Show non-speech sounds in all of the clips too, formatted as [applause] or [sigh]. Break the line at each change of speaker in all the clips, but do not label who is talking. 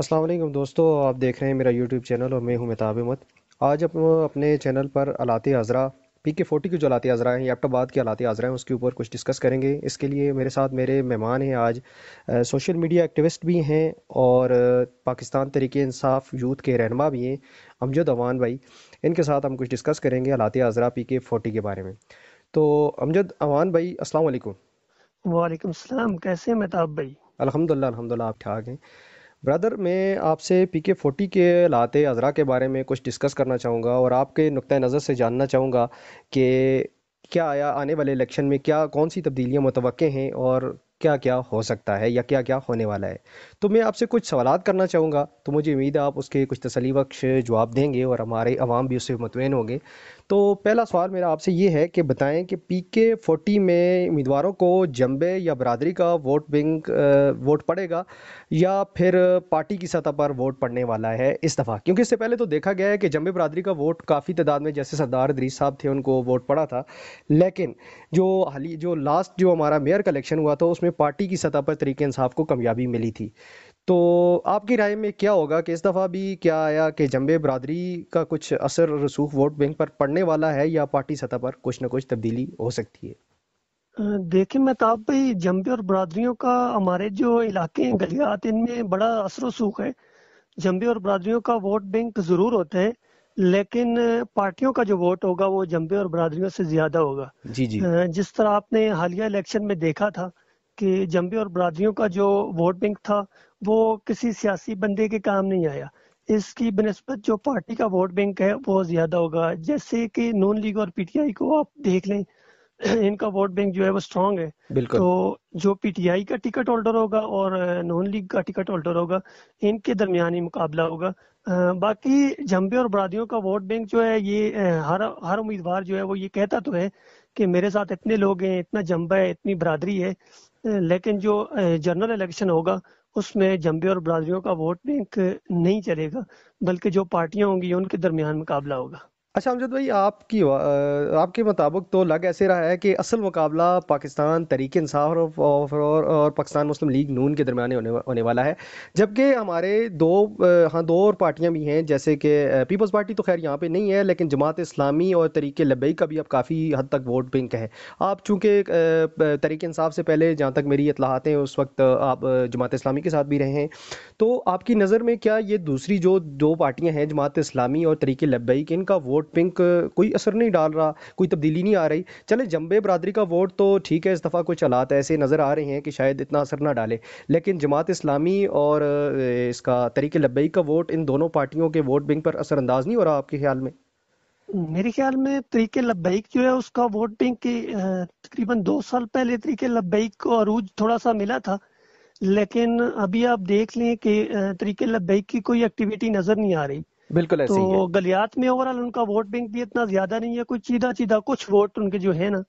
असलम दोस्तों आप देख रहे हैं मेरा यूट्यूब चैनल और मैं हूं मेताब अहमद आज अप अपने चैनल पर अलाते आज़रा पी के फोर्टी की जो अलाते अजरा हैं याप्टाबाद की अलाते आजरा हैं उसके ऊपर कुछ डिस्कस करेंगे इसके लिए मेरे साथ मेरे मेहमान हैं आज आ, सोशल मीडिया एक्टिविस्ट भी हैं और पाकिस्तान तरीके इंसाफ यूथ के रहनमा भी हैं अमजद अवान भाई इनके साथ हम कुछ डिस्कस करेंगे अलाते आज़रा पी के फोर्टी के बारे में तो अमजद अवान भाई असल वालेकुम वालेकुम कैसे मेहताब भाई अलहमदिल्ला अलहमदिल्ला आप ठाक हैं ब्रदर मैं आपसे पी के फोर्टी के लाते अजरा के बारे में कुछ डिस्कस करना चाहूँगा और आपके नुक़ नज़र से जानना चाहूँगा कि क्या आया आने वाले इलेक्शन में क्या कौन सी तब्दीलियाँ मुतव हैं और क्या क्या हो सकता है या क्या क्या होने वाला है तो मैं आपसे कुछ सवाल करना चाहूँगा तो मुझे उम्मीद है आप उसके कुछ तसली बख्श जवाब देंगे और हमारे आवाम भी उससे मुतमिन होंगे तो पहला सवाल मेरा आपसे ये है कि बताएं कि पी के फोर्टी में उम्मीदवारों को जम्बे या बरदरी का वोट बैंक वोट पड़ेगा या फिर पार्टी की सतह पर वोट पड़ने वाला है इस दफ़ा क्योंकि इससे पहले तो देखा गया है कि जम्बे बरदरी का वोट काफ़ी तादाद में जैसे सरदार दरीज साहब थे उनको वोट पड़ा था लेकिन जो हाली जो लास्ट जो हमारा मेयर का इलेक्शन हुआ था तो उसमें पार्टी की सतह पर तरीके इंसाफ को कामयाबी मिली थी तो आपकी राय में क्या होगा कि इस दफ़ा भी क्या आया कि जम्बे बरदरी का कुछ असर रसूख वोट बैंक पर पड़ने वाला है या पार्टी सतह पर कुछ ना कुछ तब्दीली हो सकती है
देखिए महताब तो भाई जम्बे और बरदरीों का हमारे जो इलाके हैं गलियात इनमें बड़ा असर रसूख है जम्बे और बरदरीों का वोट बैंक ज़रूर होता है लेकिन पार्टियों का जो वोट होगा वो जम्बे और बरदरीों से ज़्यादा होगा जी जी जिस तरह आपने हालिया इलेक्शन में देखा था कि जम्बे और बरादरियों का जो वोट बैंक था वो किसी सियासी बंदे के काम नहीं आया इसकी बनस्बत जो पार्टी का वोट बैंक है वो ज्यादा होगा जैसे कि नॉन लीग और पीटीआई को आप देख लें [clears throat] इनका वोट बैंक जो है वो स्ट्रांग है तो जो पीटीआई का टिकट होल्डर होगा और नॉन लीग का टिकट होल्डर होगा इनके ही मुकाबला होगा बाकी जम्बे और बरादियों का वोट बैंक जो है ये हर हर उम्मीदवार जो है वो ये कहता तो है कि मेरे साथ इतने लोग हैं इतना जम्बा है इतनी बरादरी है लेकिन जो जनरल इलेक्शन होगा उसमें जम्बे और बरादरियों का वोट बैंक नहीं चलेगा बल्कि जो पार्टियां होंगी उनके दरमियान मुकाबला होगा
अच्छा अमजद भाई आपकी आपके मुताबिक तो लग ऐसे रहा है कि असल मुकाबला पाकिस्तान तरीके इंसाफ और, और, और पाकिस्तान मुस्लिम लीग नून के दरमियान होने होने वाला है जबकि हमारे दो हाँ दो और पार्टियाँ भी हैं जैसे कि पीपल्स पार्टी तो खैर यहाँ पे नहीं है लेकिन जमात इस्लामी और तरीके लबई का भी अब काफ़ी हद तक वोट बैंक है आप चूँकि तरीके इंसाफ से पहले जहाँ तक मेरी इतलाहत हैं उस वक्त आप जमात इस्लामी के साथ भी रहे हैं तो आपकी नज़र में क्या ये दूसरी जो दो पार्टियाँ हैं जमात इस्लामी और तरीके लबई इनका वोट वोट पिंक कोई असर नहीं डाल रहा कोई तब्दीली नहीं आ रही चले जम्बे बरदरी का वोट तो ठीक है इस दफ़ा कुछ हालात ऐसे नज़र आ रहे हैं कि शायद इतना असर ना डाले लेकिन जमात इस्लामी और इसका तरीके लबई का वोट इन दोनों पार्टियों के वोट बैंक पर असरअंदाज नहीं हो रहा आपके ख्याल में
मेरे ख्याल में तरीके लब्बैक जो है उसका वोट बैंक तकरीबन दो साल पहले तरीके लबैक को अरूज थोड़ा सा मिला था लेकिन अभी आप देख लें कि तरीके लब्बैक की कोई एक्टिविटी नज़र नहीं आ रही
बिल्कुल ऐसे तो
गलियात में ओवरऑल उनका वोट बैंक भी इतना ज्यादा नहीं है कुछ सीधा चीधा कुछ वोट उनके जो है ना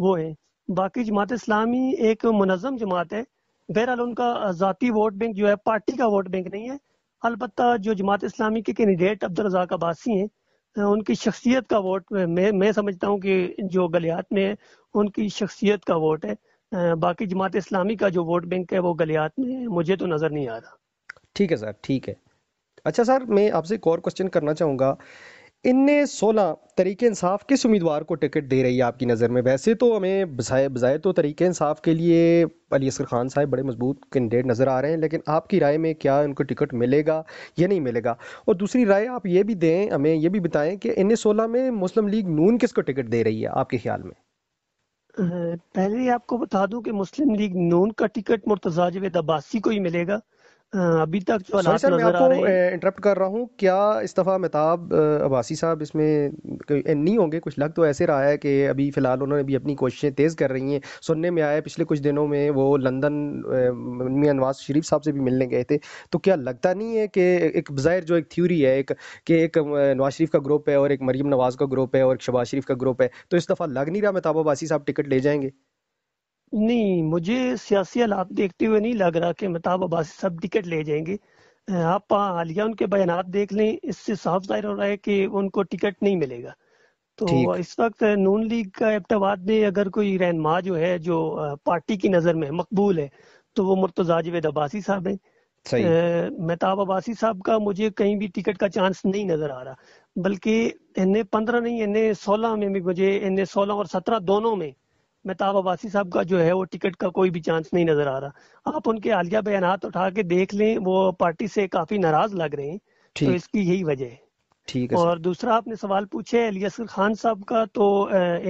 वो है बाकी जमात इस्लामी एक मुनजम जमात है बहरहाल उनका जाती वोट बैंक जो है पार्टी का वोट बैंक नहीं है अलबत् जो जमात इस्लामी के कैंडिडेट अब्दुल रजाक अब्बासी हैं उनकी शख्सियत का वोट मैं मैं समझता हूँ कि जो गलियात में है उनकी शख्सियत का वोट है बाकी जमात इस्लामी का जो वोट बैंक है वो गलियात में है मुझे तो नज़र नहीं आ रहा
ठीक है सर ठीक है अच्छा सर मैं आपसे एक और क्वेश्चन करना चाहूँगा इनने सोलह तरीके इंसाफ किस उम्मीदवार को टिकट दे रही है आपकी नज़र में वैसे तो हमें बजाय बजाय तो तरीके इंसाफ के लिए अली असर खान साहब बड़े मजबूत कैंडिडेट नज़र आ रहे हैं लेकिन आपकी राय में क्या उनको टिकट मिलेगा या नहीं मिलेगा और दूसरी राय आप ये भी दें हमें ये भी बताएं कि इन सोलह में मुस्लिम लीग नून किस को टिकट दे रही है आपके ख्याल में
पहले आपको बता दूं कि मुस्लिम लीग नून का टिकट मुर्तजा जवेद अब्बासी को ही मिलेगा अभी तक जो तो सर मैं आपको
इंटरप्ट कर रहा हूँ क्या इस दफ़ा महताब अबासी साहब इसमें नहीं होंगे कुछ लग तो ऐसे रहा है कि अभी फ़िलहाल उन्होंने भी अपनी कोशिशें तेज़ कर रही हैं सुनने में आया पिछले कुछ दिनों में वो लंदन में नवाज शरीफ साहब से भी मिलने गए थे तो क्या लगता नहीं है कि एक बज़ाहिर जो एक थ्योरी है एक कि एक नवाज शरीफ का ग्रुप है और एक मरीम नवाज़ का ग्रुप है और एक शबाज शरीफ का ग्रुप है तो इस दफ़ा लग नहीं रहा मेहताब अबासी साहब टिकट ले जाएंगे
नहीं मुझे सियासी हालात देखते हुए नहीं लग रहा कि मेहताब अब्बासी सब टिकट ले जाएंगे आप हालिया उनके बयान देख लें इससे साफ जाहिर हो रहा है कि उनको टिकट नहीं मिलेगा तो इस वक्त नून लीग का इब्तवाद में अगर कोई रहनमा जो है जो पार्टी की नज़र में मकबूल है तो वो मुर्तजा जवेद अब्बासी साहब है महताब अब्बासी साहब का मुझे कहीं भी टिकट का चांस नहीं नजर आ रहा बल्कि इन्हें पंद्रह नहीं इन्हें सोलह में भी मुझे इन्हें सोलह और सत्रह दोनों में मेहताब अब्बासी साहब का जो है वो टिकट का कोई भी चांस नहीं नजर आ रहा आप उनके आलिया बयान उठा के देख लें वो पार्टी से काफी नाराज लग रहे हैं तो इसकी यही वजह है ठीक है और दूसरा आपने सवाल पूछे अली असगर खान साहब का तो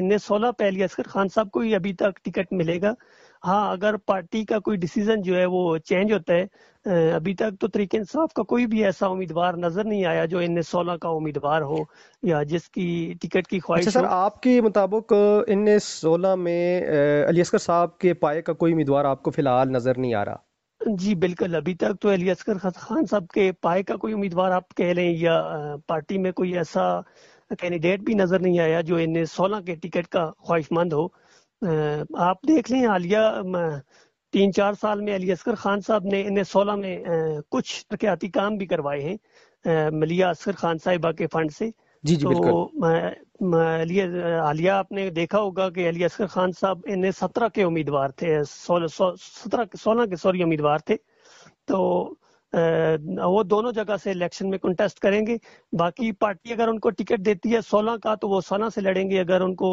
इन सोलह पे अली असगर खान साहब को ही अभी तक टिकट मिलेगा हाँ अगर पार्टी का कोई डिसीजन जो है वो चेंज होता है अभी तक तो तरीके इंसाफ का कोई भी ऐसा उम्मीदवार नजर नहीं आया जो एन सोलह का उम्मीदवार हो या जिसकी टिकट की ख्वाहिश अच्छा सर
आपके मुताबिक एन सोलह में अली असगर साहब के पाए का कोई उम्मीदवार आपको फिलहाल नजर नहीं आ रहा
जी बिल्कुल अभी तक तो अली असगर खान साहब के पाए का कोई उम्मीदवार आप कह लें या पार्टी में कोई ऐसा कैंडिडेट भी नजर नहीं आया जो इन सोलह के टिकट का ख्वाहिशमंद हो आप देख लें आलिया तीन चार साल में अली असगर खान साहब ने इन्हें सोलह में कुछ तरक्याती काम भी करवाए हैं मलिया असगर खान साहिबा के फंड से जी जी तो आलिया आपने देखा होगा कि अली असगर खान साहब इन्हें सत्रह के उम्मीदवार थे सोलह सत्रह सोलह के सॉरी उम्मीदवार थे तो वो दोनों जगह से इलेक्शन में कंटेस्ट करेंगे बाकी पार्टी अगर उनको टिकट देती है सोलह का तो वो सोलह से लड़ेंगे अगर उनको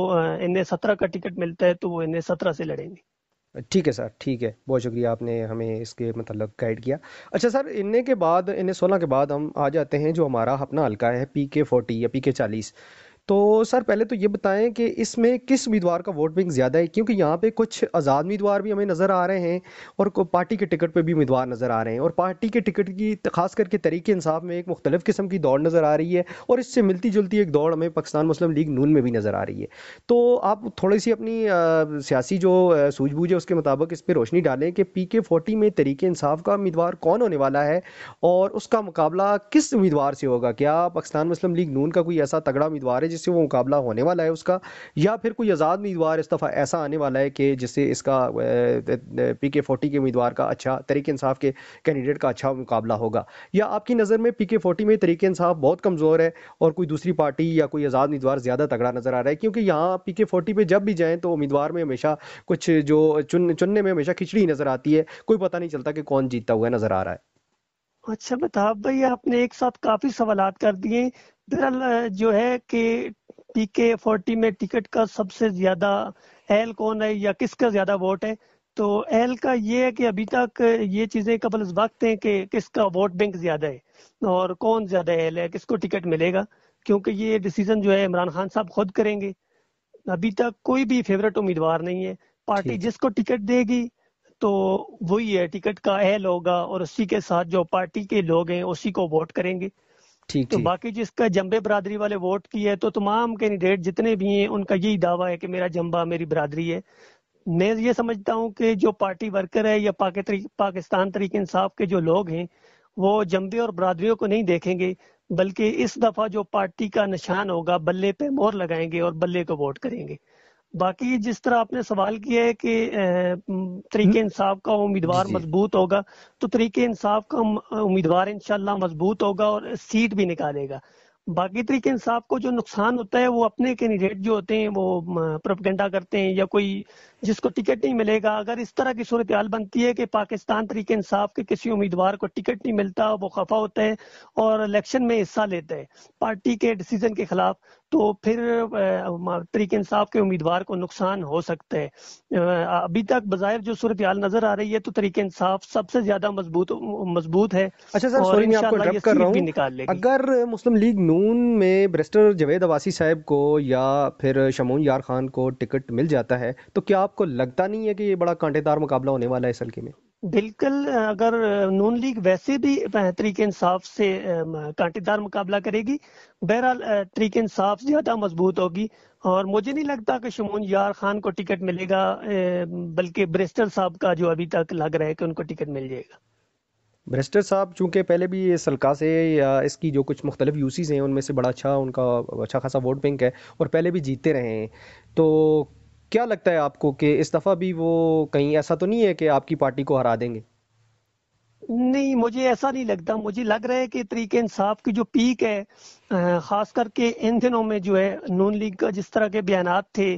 इन सत्रह का टिकट मिलता है तो वो इन सत्रह से लड़ेंगे
ठीक है सर ठीक है बहुत शुक्रिया आपने हमें इसके मतलब गाइड किया अच्छा सर इन्हें के बाद इन सोलह के बाद हम आ जाते हैं जो हमारा अपना हल्का है पी के फोर्टी या पी के चालीस तो सर पहले तो ये बताएं कि इसमें किस उम्मीदवार का वोट बैंक ज़्यादा है क्योंकि यहाँ पे कुछ आज़ाद उम्मीदवार भी हमें नज़र आ रहे हैं और पार्टी के टिकट पे भी उम्मीदवार नज़र आ रहे हैं और पार्टी के टिकट की खास करके तरीके इंसाफ में एक मुख्तलिफ़ किस्म की दौड़ नज़र आ रही है और इससे मिलती जुलती एक दौड़ हमें पाकिस्तान मुस्लिम लीग नून में भी नज़र आ रही है तो आप थोड़ी सी अपनी सियासी जो सूझबूझ है उसके मुताबिक इस पर रोशनी डालें कि पी के फोर्टी में तरीके इंसाफ का उम्मीदवार कौन होने वाला है और उसका मुकाबला किस उम्मीदवार से होगा क्या पाकिस्तान मुस्लिम लीग नून का कोई ऐसा तगड़ा उम्मीदवार है जिससे वो मुकाबला होने वाला है उसका या फिर कोई आज़ाद उम्मीदवार इस दफ़ा ऐसा आने वाला है कि जिससे इसका पी के फोर्टी के उम्मीदवार का अच्छा तरीके इंसाफ के कैंडिडेट का अच्छा मुकाबला होगा या आपकी नज़र में पी के फोर्टी में तरीके इंसाफ बहुत कमज़ोर है और कोई दूसरी पार्टी या कोई आज़ाद उम्मीदवार ज़्यादा तगड़ा नज़र आ रहा है क्योंकि यहाँ पी के फोर्टी पर जब भी जाएँ तो उम्मीदवार में हमेशा कुछ जो चुन चुनने में हमेशा खिचड़ी नज़र आती है कोई पता नहीं चलता कि कौन जीतता हुआ नज़र आ रहा है
अच्छा बताब भाई आपने एक साथ काफ़ी सवाल कर दिए दरअसल जो है कि पीके फोर्टी में टिकट का सबसे ज़्यादा एल कौन है या किसका ज़्यादा वोट है तो एल का ये है कि अभी तक ये चीज़ें कबल इस वक्त है कि किसका वोट बैंक ज़्यादा है और कौन ज़्यादा एल है किसको टिकट मिलेगा क्योंकि ये डिसीजन जो है इमरान खान साहब खुद करेंगे अभी तक कोई भी फेवरेट उम्मीदवार नहीं है पार्टी जिसको टिकट देगी तो वही है टिकट का अहल होगा और उसी के साथ जो पार्टी के लोग हैं उसी को वोट करेंगे ठीक तो बाकी जिसका जम्बे बरादरी वाले वोट की है तो तमाम कैंडिडेट जितने भी हैं उनका यही दावा है कि मेरा जम्बा मेरी बरादरी है मैं ये समझता हूँ कि जो पार्टी वर्कर है या पाकिस्तान तरीके इंसाफ के जो लोग हैं वो जम्बे और बरादरियों को नहीं देखेंगे बल्कि इस दफा जो पार्टी का निशान होगा बल्ले पे मोर लगाएंगे और बल्ले को वोट करेंगे बाकी जिस तरह आपने सवाल किया है कि तरीके हम्म। इंसाफ का उम्मीदवार मजबूत होगा तो तरीके इंसाफ का उम्मीदवार इंशाल्लाह मजबूत होगा और सीट भी निकालेगा बाकी तरीके इंसाफ को जो नुकसान होता है वो अपने कैंडिडेट जो होते हैं वो प्रोपगेंडा करते हैं या कोई जिसको टिकट नहीं मिलेगा अगर इस तरह की सूरत हाल बनती है कि पाकिस्तान तरीके इंसाफ के किसी उम्मीदवार को टिकट नहीं मिलता वो खफा होता है और इलेक्शन में हिस्सा लेता है पार्टी के डिसीजन के खिलाफ तो फिर तरीके इंसाफ के उम्मीदवार को नुकसान हो सकता है अभी तक बाजायर जो सूरत नजर आ रही है तो तरीके इंसाफ सबसे ज्यादा मजबूत मजबूत है अच्छा सर सॉरी मैं आपको कर रहा
अगर मुस्लिम लीग नून में ब्रेस्टर जवेद अवासी साहब को या फिर शमून यार खान को टिकट मिल जाता है तो क्या आपको लगता नहीं है कि ये बड़ा कांटेदार मुकाबला होने वाला है इस हल्के में
बिल्कुल अगर नून लीग वैसे भी तरीके इंसाफ से कांटेदार मुकाबला करेगी बहरहाल तरीके इंसाफ ज़्यादा मजबूत होगी और मुझे नहीं लगता कि शमून यार खान को टिकट मिलेगा बल्कि ब्रिस्टल साहब का जो अभी तक लग रहा है कि उनको टिकट मिल जाएगा
ब्रिस्टर साहब चूंकि पहले भी इस हल्का से या इसकी जो कुछ मुख्तलिफ यूसीज हैं उनमें से बड़ा अच्छा उनका अच्छा खासा वोट बैंक है और पहले भी जीते रहे हैं तो क्या लगता है आपको कि इस दफ़ा भी वो कहीं ऐसा तो नहीं है कि आपकी पार्टी को हरा देंगे
नहीं मुझे ऐसा नहीं लगता मुझे लग रहा है कि तरीके इंसाफ की जो पीक है खास करके इन दिनों में जो है नून लीग का जिस तरह के बयान थे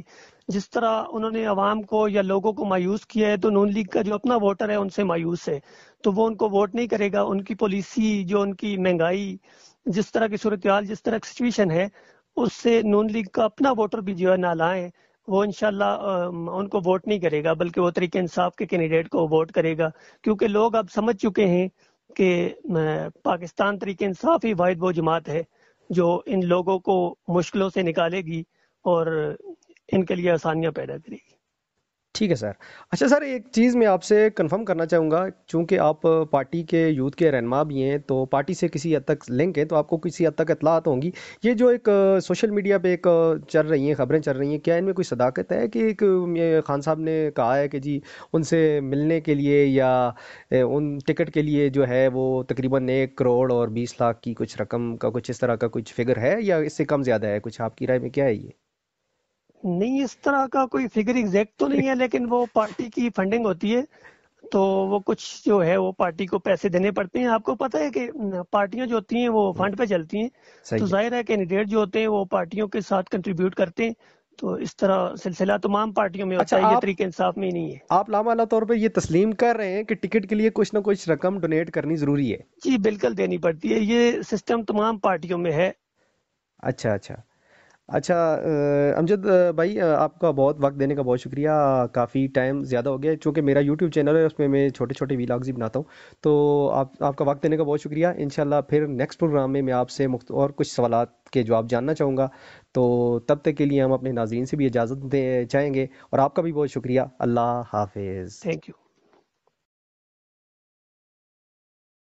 जिस तरह उन्होंने आवाम को या लोगों को मायूस किया है तो नून लीग का जो अपना वोटर है उनसे मायूस है तो वो उनको वोट नहीं करेगा उनकी पॉलिसी जो उनकी महंगाई जिस तरह की सूरत जिस तरह की सिचुएशन है उससे नून लीग का अपना वोटर भी जो है ना लाए वो इनशाला उनको वोट नहीं करेगा बल्कि वो तरीके इंसाफ के कैंडिडेट को वोट करेगा क्योंकि लोग अब समझ चुके हैं कि पाकिस्तान तरीके इंसाफ ही वाद वो जमात है जो इन लोगों को मुश्किलों से निकालेगी और इनके लिए आसानियां पैदा करेगी
ठीक है सर अच्छा सर एक चीज़ मैं आपसे कंफर्म करना चाहूँगा चूँकि आप पार्टी के यूथ के रहनमा भी हैं तो पार्टी से किसी हद तक लिंक है तो आपको किसी हद तक इतलात होंगी ये जो एक सोशल मीडिया पे एक चल रही हैं खबरें चल रही हैं क्या इनमें कोई सदाकत है कि एक खान साहब ने कहा है कि जी उनसे मिलने के लिए या उन टिकट के लिए जो है वो तकरीबन एक करोड़ और बीस लाख की कुछ रकम का कुछ इस तरह का कुछ फिगर है या इससे कम ज़्यादा है कुछ आपकी राय में क्या है ये
नहीं इस तरह का कोई फिगर एग्जैक्ट तो नहीं है [laughs] लेकिन वो पार्टी की फंडिंग होती है तो वो कुछ जो है वो पार्टी को पैसे देने पड़ते हैं आपको पता है कि पार्टियां जो होती हैं वो फंड पे चलती हैं तो जाहिर है कैंडिडेट जो होते हैं वो पार्टियों के साथ कंट्रीब्यूट करते हैं तो इस तरह सिलसिला तमाम पार्टियों में अच्छा, होता है ये तरीके इंसाफ में ही नहीं है
आप लामाला तौर पर ये तस्लीम कर रहे हैं कि टिकट के लिए कुछ ना कुछ रकम डोनेट करनी जरूरी है जी बिल्कुल देनी पड़ती है ये सिस्टम तमाम पार्टियों में है अच्छा अच्छा अच्छा अमजद भाई आपका बहुत वक्त देने का बहुत शुक्रिया काफ़ी टाइम ज़्यादा हो गया चूँकि मेरा यूट्यूब चैनल है उसमें मैं छोटे छोटे वीलाग्स भी बनाता हूँ तो आप आपका वक्त देने का बहुत शुक्रिया इन फिर नेक्स्ट प्रोग्राम में मैं आपसे मुख्त और कुछ सवाल के जवाब जानना चाहूँगा तो तब तक के लिए हम अपने नाजीन से भी इजाज़त दे चाहेंगे और आपका भी बहुत शुक्रिया अल्लाह हाफिज़ थैंक यू